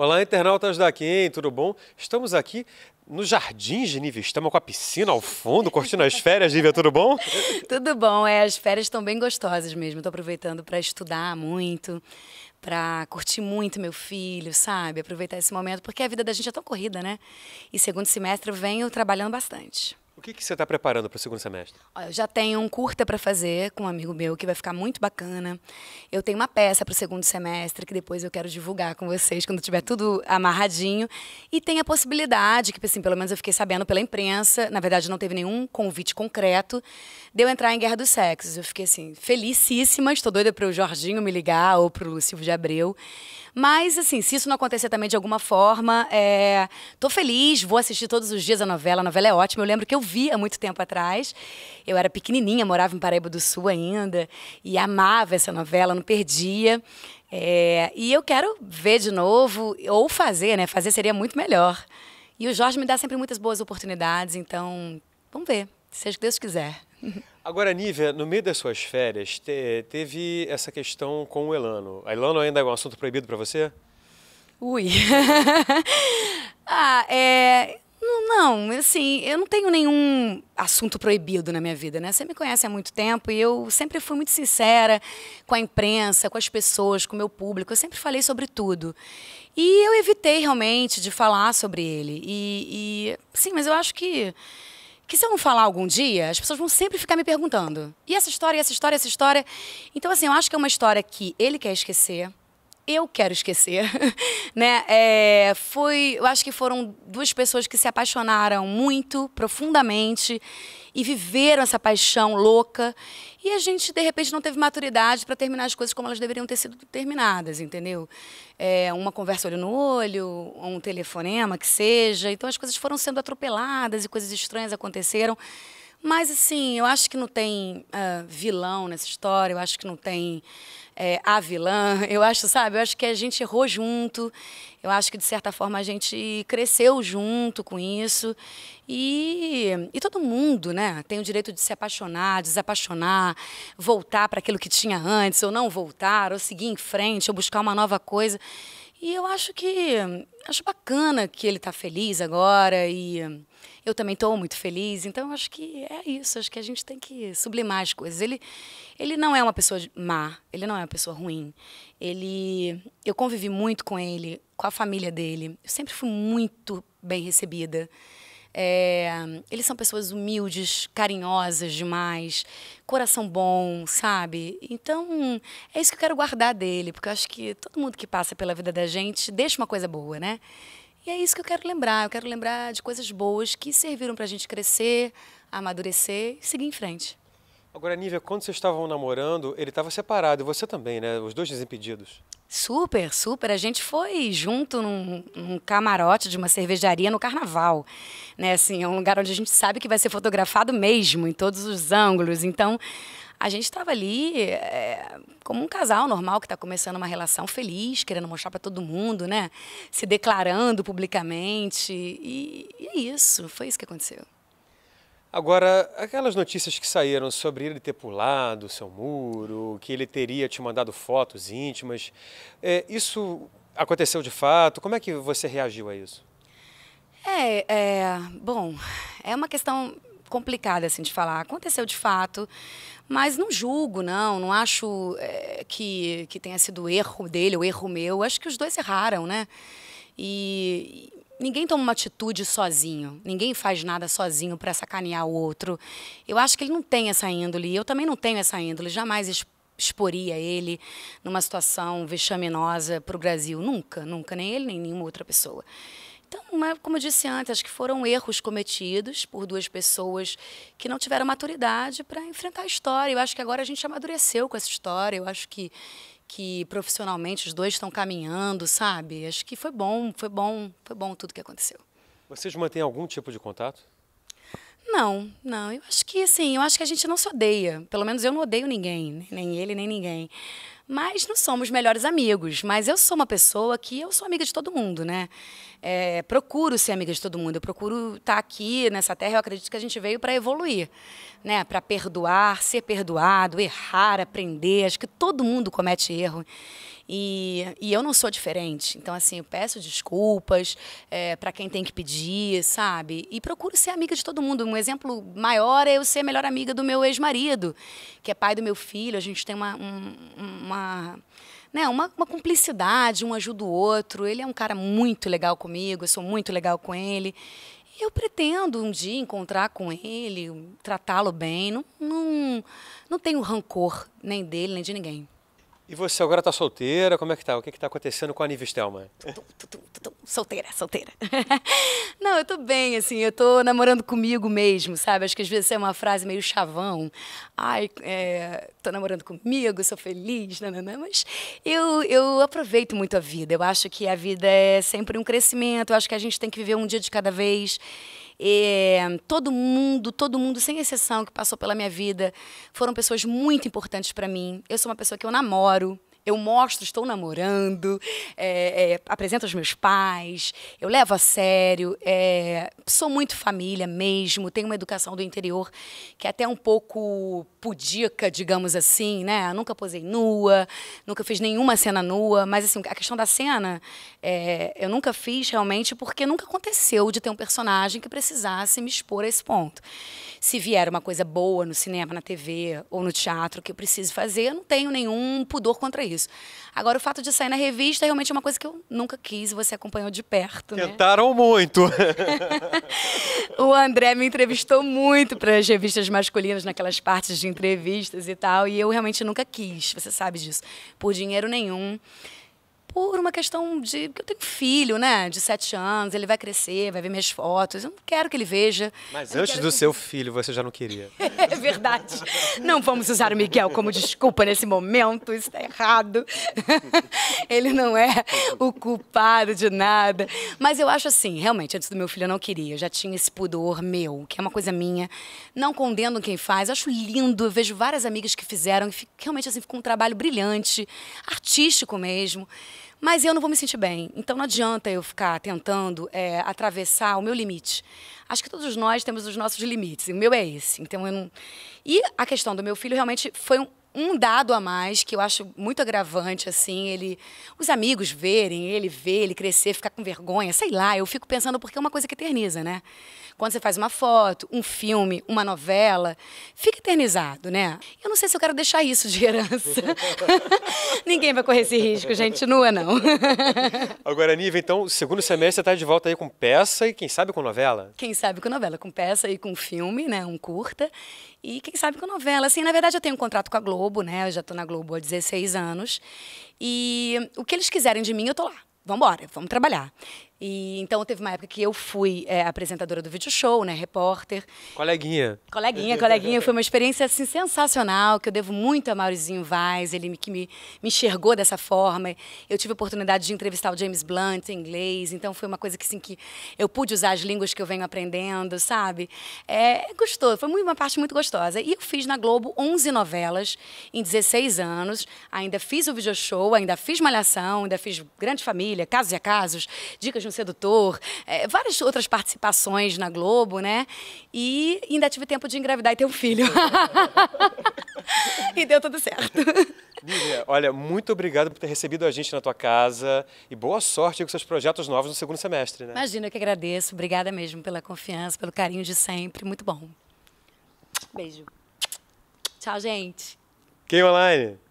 Olá, internautas da Quem, tudo bom? Estamos aqui no Jardim Geneve, estamos com a piscina ao fundo, curtindo as férias, Lívia, tudo bom? tudo bom, é, as férias estão bem gostosas mesmo, estou aproveitando para estudar muito, para curtir muito meu filho, sabe? Aproveitar esse momento, porque a vida da gente é tão corrida, né? E segundo semestre venho trabalhando bastante. O que, que você está preparando para o segundo semestre? Olha, eu já tenho um curta para fazer com um amigo meu que vai ficar muito bacana. Eu tenho uma peça para o segundo semestre que depois eu quero divulgar com vocês quando tiver tudo amarradinho. E tem a possibilidade, que assim, pelo menos eu fiquei sabendo pela imprensa, na verdade não teve nenhum convite concreto, de eu entrar em Guerra dos Sexos. Eu fiquei assim, felicíssima, estou doida para o Jorginho me ligar ou para o Silvio de Abreu. Mas assim, se isso não acontecer também de alguma forma, estou é, feliz, vou assistir todos os dias a novela, a novela é ótima. Eu lembro que eu vi há muito tempo atrás. Eu era pequenininha, morava em Paraíba do Sul ainda e amava essa novela, não perdia. É, e eu quero ver de novo, ou fazer, né? Fazer seria muito melhor. E o Jorge me dá sempre muitas boas oportunidades, então vamos ver, seja o que Deus quiser. Agora, Nívia, no meio das suas férias, te, teve essa questão com o Elano. A Elano ainda é um assunto proibido para você? Ui. ah, é, não, assim, eu não tenho nenhum assunto proibido na minha vida, né? Você me conhece há muito tempo e eu sempre fui muito sincera com a imprensa, com as pessoas, com o meu público. Eu sempre falei sobre tudo. E eu evitei realmente de falar sobre ele. E, e sim, mas eu acho que que se eu não falar algum dia, as pessoas vão sempre ficar me perguntando. E essa história, e essa história, e essa história. Então, assim, eu acho que é uma história que ele quer esquecer eu quero esquecer, né? É, foi, eu acho que foram duas pessoas que se apaixonaram muito, profundamente e viveram essa paixão louca. E a gente, de repente, não teve maturidade para terminar as coisas como elas deveriam ter sido terminadas, entendeu? É, uma conversa olho no olho, um telefonema que seja. Então as coisas foram sendo atropeladas e coisas estranhas aconteceram. Mas, assim, eu acho que não tem uh, vilão nessa história, eu acho que não tem é, a vilã, eu acho, sabe? Eu acho que a gente errou junto, eu acho que, de certa forma, a gente cresceu junto com isso. E, e todo mundo né, tem o direito de se apaixonar, desapaixonar, voltar para aquilo que tinha antes, ou não voltar, ou seguir em frente, ou buscar uma nova coisa. E eu acho que acho bacana que ele está feliz agora e eu também estou muito feliz. Então acho que é isso. Acho que a gente tem que sublimar as coisas. Ele ele não é uma pessoa má. Ele não é uma pessoa ruim. Ele eu convivi muito com ele, com a família dele. Eu sempre fui muito bem recebida. É, eles são pessoas humildes, carinhosas demais, coração bom, sabe? Então, é isso que eu quero guardar dele, porque eu acho que todo mundo que passa pela vida da gente deixa uma coisa boa, né? E é isso que eu quero lembrar. Eu quero lembrar de coisas boas que serviram para a gente crescer, amadurecer e seguir em frente. Agora, Nívia, quando vocês estavam namorando, ele estava separado, e você também, né? Os dois desimpedidos. Super, super. A gente foi junto num, num, camarote de uma cervejaria no carnaval. Né? Assim, é um lugar onde a gente sabe que vai ser fotografado mesmo, em todos os ângulos. Então, a gente estava ali é, como um casal normal que está começando uma relação feliz, querendo mostrar para todo mundo, né? Se declarando publicamente. E, e é isso, foi isso que aconteceu. Agora, aquelas notícias que saíram sobre ele ter pulado o seu muro, que ele teria te mandado fotos íntimas, é, isso aconteceu de fato? Como é que você reagiu a isso? É, é, bom, é uma questão complicada assim de falar. Aconteceu de fato, mas não julgo, não. Não acho é, que, que tenha sido erro dele ou erro meu. Acho que os dois erraram, né? E, ninguém toma uma atitude sozinho, ninguém faz nada sozinho para sacanear o outro. Eu acho que ele não tem essa índole, eu também não tenho essa índole, jamais exporia ele numa situação vexaminosa para o Brasil, nunca, nunca, nem ele, nem nenhuma outra pessoa. Então, como eu disse antes, acho que foram erros cometidos por duas pessoas que não tiveram maturidade para enfrentar a história. Eu acho que agora a gente amadureceu com essa história. Eu acho que que profissionalmente os dois estão caminhando, sabe? Acho que foi bom, foi bom, foi bom tudo que aconteceu. Vocês mantêm algum tipo de contato? Não, não. Eu acho que assim, eu acho que a gente não se odeia. Pelo menos eu não odeio ninguém, nem ele, nem ninguém mas não somos melhores amigos. Mas eu sou uma pessoa que eu sou amiga de todo mundo, né? É, procuro ser amiga de todo mundo. Eu procuro estar tá aqui nessa terra. Eu acredito que a gente veio para evoluir, né? Para perdoar, ser perdoado, errar, aprender. Acho que todo mundo comete erro. E, e eu não sou diferente. Então, assim, eu peço desculpas é, para quem tem que pedir, sabe? E procuro ser amiga de todo mundo. Um exemplo maior é eu ser a melhor amiga do meu ex-marido, que é pai do meu filho. A gente tem uma. Um, uma né, uma, uma cumplicidade, um ajuda o outro. Ele é um cara muito legal comigo, eu sou muito legal com ele. Eu pretendo um dia encontrar com ele, tratá-lo bem. Não, não, não tenho rancor nem dele, nem de ninguém. E você agora está solteira? Como é que tá? O que é está acontecendo com a Nive Stelman? Solteira, solteira. Não, eu tô bem, assim, eu tô namorando comigo mesmo, sabe? Acho que às vezes é uma frase meio chavão. Ai, é, tô namorando comigo, sou feliz, não. Mas eu, eu aproveito muito a vida. Eu acho que a vida é sempre um crescimento. Eu acho que a gente tem que viver um dia de cada vez. Eh, todo mundo, todo mundo, sem exceção, que passou pela minha vida, foram pessoas muito importantes para mim. Eu sou uma pessoa que eu namoro eu mostro, estou namorando, é, é, apresento os meus pais, eu levo a sério, é, sou muito família mesmo, tenho uma educação do interior que é até um pouco pudica, digamos assim, né? Eu nunca posei nua, nunca fiz nenhuma cena nua, mas assim, a questão da cena é, eu nunca fiz realmente porque nunca aconteceu de ter um personagem que precisasse me expor a esse ponto. Se vier uma coisa boa no cinema, na TV ou no teatro que eu precise fazer, eu não tenho nenhum pudor contra isso. Agora, o fato de sair na revista é realmente é uma coisa que eu nunca quis, você acompanhou de perto. Né? Tentaram né? muito. o André me entrevistou muito para as revistas masculinas, naquelas partes de entrevistas e tal, e eu realmente nunca quis, você sabe disso, por dinheiro nenhum por uma questão de. Porque eu tenho um filho, né? De sete anos, ele vai crescer, vai ver minhas fotos. Eu não quero que ele veja. Mas antes do que... seu filho, você já não queria. é verdade. Não vamos usar o Miguel como desculpa nesse momento, isso está errado. ele não é o culpado de nada. Mas eu acho assim, realmente, antes do meu filho eu não queria. Eu já tinha esse pudor meu, que é uma coisa minha. Não condeno quem faz, eu acho lindo. Eu vejo várias amigas que fizeram, e realmente assim, ficou um trabalho brilhante, artístico mesmo. Mas eu não vou me sentir bem. Então não adianta eu ficar tentando é, atravessar o meu limite. Acho que todos nós temos os nossos limites. E o meu é esse. Então eu não. E a questão do meu filho realmente foi um, um dado a mais que eu acho muito agravante, assim, ele. Os amigos verem, ele ver, ele crescer, ficar com vergonha, sei lá, eu fico pensando porque é uma coisa que eterniza, né? Quando você faz uma foto, um filme, uma novela, fica eternizado, né? Eu não sei se eu quero deixar isso de herança. Ninguém vai correr esse risco, gente, nua não. Agora, Nive, então, segundo semestre você tá de volta aí com peça e quem sabe com novela? Quem sabe com novela, com peça e com filme, né? Um curta. E quem sabe com novela. Assim, na verdade, eu tenho um contrato com a Globo, né? Eu já estou na Globo há 16 anos. E o que eles quiserem de mim, eu tô lá. Vamos embora, vamos trabalhar. E, então teve uma época que eu fui é, apresentadora do vídeo show, né, repórter. Coleguinha. Coleguinha, coleguinha, foi uma experiência assim sensacional que eu devo muito a Maurizinho Vaz, ele me, que me, me enxergou dessa forma. Eu tive a oportunidade de entrevistar o James Blunt em inglês, então foi uma coisa que assim que eu pude usar as línguas que eu venho aprendendo, sabe? É, é gostou, foi uma parte muito gostosa. E eu fiz na Globo 11 novelas em 16 anos, ainda fiz o vídeo show, ainda fiz malhação, ainda fiz Grande Família, Casos e Acasos, Dicas mesmo Sedutor, é, várias outras participações na Globo, né? E ainda tive tempo de engravidar e ter um filho. e deu tudo certo. Lívia, olha, muito obrigado por ter recebido a gente na tua casa e boa sorte com seus projetos novos no segundo semestre, né? Imagina, eu que agradeço. Obrigada mesmo pela confiança, pelo carinho de sempre. Muito bom. Beijo. Tchau, gente. Quem online?